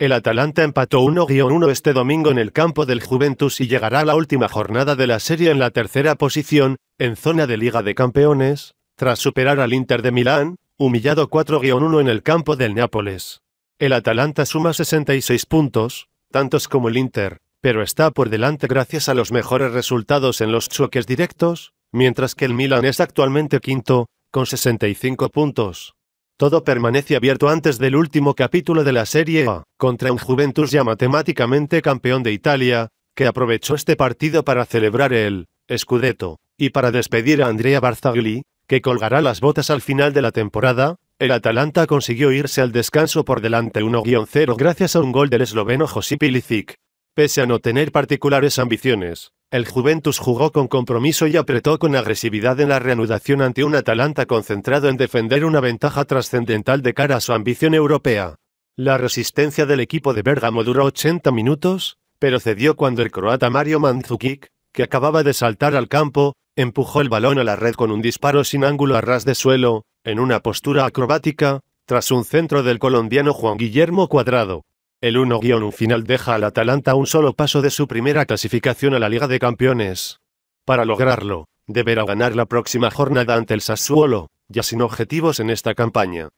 El Atalanta empató 1-1 este domingo en el campo del Juventus y llegará a la última jornada de la serie en la tercera posición, en zona de Liga de Campeones, tras superar al Inter de Milán, humillado 4-1 en el campo del Nápoles. El Atalanta suma 66 puntos, tantos como el Inter, pero está por delante gracias a los mejores resultados en los choques directos, mientras que el Milan es actualmente quinto, con 65 puntos. Todo permanece abierto antes del último capítulo de la Serie A, contra un Juventus ya matemáticamente campeón de Italia, que aprovechó este partido para celebrar el Scudetto, y para despedir a Andrea Barzagli, que colgará las botas al final de la temporada, el Atalanta consiguió irse al descanso por delante 1-0 gracias a un gol del esloveno Josip Ilicic. Pese a no tener particulares ambiciones, el Juventus jugó con compromiso y apretó con agresividad en la reanudación ante un Atalanta concentrado en defender una ventaja trascendental de cara a su ambición europea. La resistencia del equipo de Bérgamo duró 80 minutos, pero cedió cuando el croata Mario Mandzukic, que acababa de saltar al campo, empujó el balón a la red con un disparo sin ángulo a ras de suelo, en una postura acrobática, tras un centro del colombiano Juan Guillermo Cuadrado. El 1-1 final deja al Atalanta un solo paso de su primera clasificación a la Liga de Campeones. Para lograrlo, deberá ganar la próxima jornada ante el Sassuolo, ya sin objetivos en esta campaña.